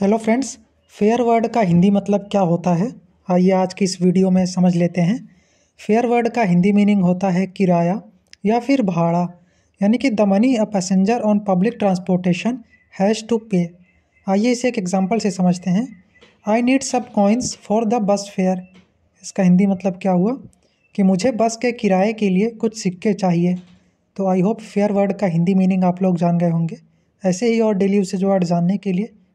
hello friends fair word का हिंदी मतलब क्या होता है आइए आज की इस वीडियो में समझ लेते हैं फेयर वर्ड का हिंदी मीनिंग होता है किराया या फिर भाड़ा यानी कि the money a passenger on public transportation has to pay आइए इसे एक एग्जांपल से समझते हैं I need some coins for the bus fare इसका हिंदी मतलब क्या हुआ कि मुझे बस के किराए के लिए कुछ सिक्के चाहिए तो आई होप फेयर वर्ड का हिंदी मीनिंग आप लोग जान गए होंगे ऐसे ही और डेली यूसेज वर्ड जानने के लिए